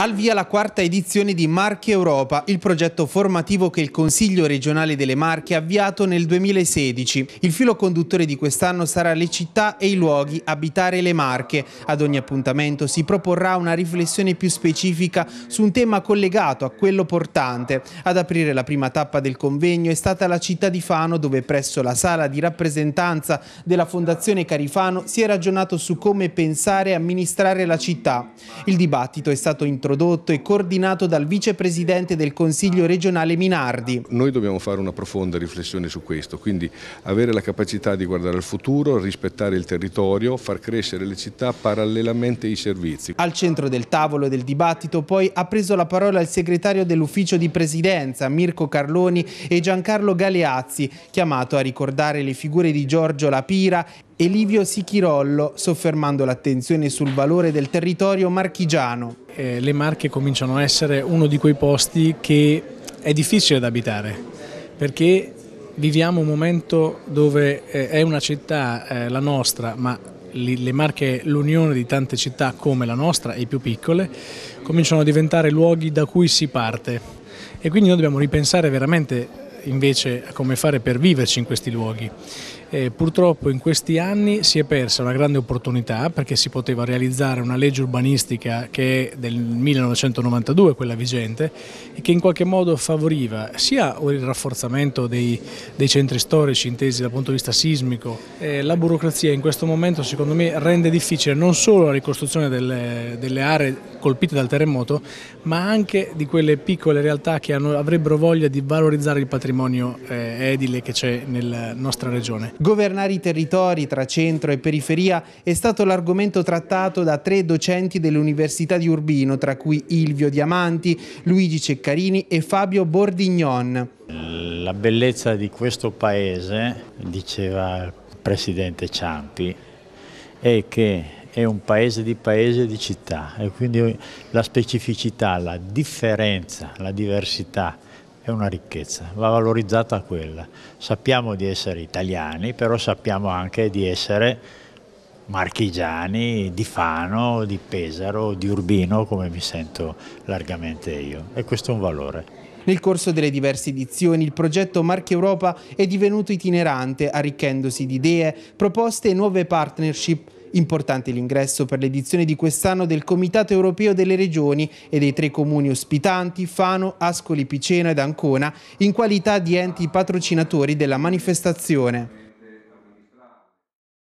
Al via la quarta edizione di Marche Europa, il progetto formativo che il Consiglio regionale delle Marche ha avviato nel 2016. Il filo conduttore di quest'anno sarà le città e i luoghi, abitare le Marche. Ad ogni appuntamento si proporrà una riflessione più specifica su un tema collegato a quello portante. Ad aprire la prima tappa del convegno è stata la città di Fano dove presso la sala di rappresentanza della Fondazione Carifano si è ragionato su come pensare e amministrare la città. Il dibattito è stato introdotto introdotto e coordinato dal vicepresidente del Consiglio regionale Minardi. Noi dobbiamo fare una profonda riflessione su questo, quindi avere la capacità di guardare al futuro, rispettare il territorio, far crescere le città parallelamente ai servizi. Al centro del tavolo del dibattito poi ha preso la parola il segretario dell'ufficio di presidenza Mirko Carloni e Giancarlo Galeazzi, chiamato a ricordare le figure di Giorgio Lapira e Livio Sichirollo, soffermando l'attenzione sul valore del territorio marchigiano. Eh, le Marche cominciano a essere uno di quei posti che è difficile da abitare, perché viviamo un momento dove eh, è una città, eh, la nostra, ma le Marche, l'unione di tante città come la nostra e più piccole, cominciano a diventare luoghi da cui si parte e quindi noi dobbiamo ripensare veramente invece come fare per viverci in questi luoghi. Eh, purtroppo in questi anni si è persa una grande opportunità perché si poteva realizzare una legge urbanistica che è del 1992, quella vigente, e che in qualche modo favoriva sia il rafforzamento dei, dei centri storici intesi dal punto di vista sismico, eh, la burocrazia in questo momento secondo me rende difficile non solo la ricostruzione delle, delle aree colpite dal terremoto, ma anche di quelle piccole realtà che hanno, avrebbero voglia di valorizzare il patrimonio patrimonio eh, edile che c'è nella nostra regione. Governare i territori tra centro e periferia è stato l'argomento trattato da tre docenti dell'Università di Urbino, tra cui Ilvio Diamanti, Luigi Ceccarini e Fabio Bordignon. La bellezza di questo paese, diceva il presidente Ciampi, è che è un paese di paese e di città e quindi la specificità, la differenza, la diversità è una ricchezza, va valorizzata quella. Sappiamo di essere italiani, però sappiamo anche di essere marchigiani, di Fano, di Pesaro, di Urbino, come mi sento largamente io. E questo è un valore. Nel corso delle diverse edizioni il progetto Marche Europa è divenuto itinerante, arricchendosi di idee, proposte e nuove partnership Importante l'ingresso per l'edizione di quest'anno del Comitato Europeo delle Regioni e dei tre comuni ospitanti, Fano, Ascoli Piceno ed Ancona, in qualità di enti patrocinatori della manifestazione.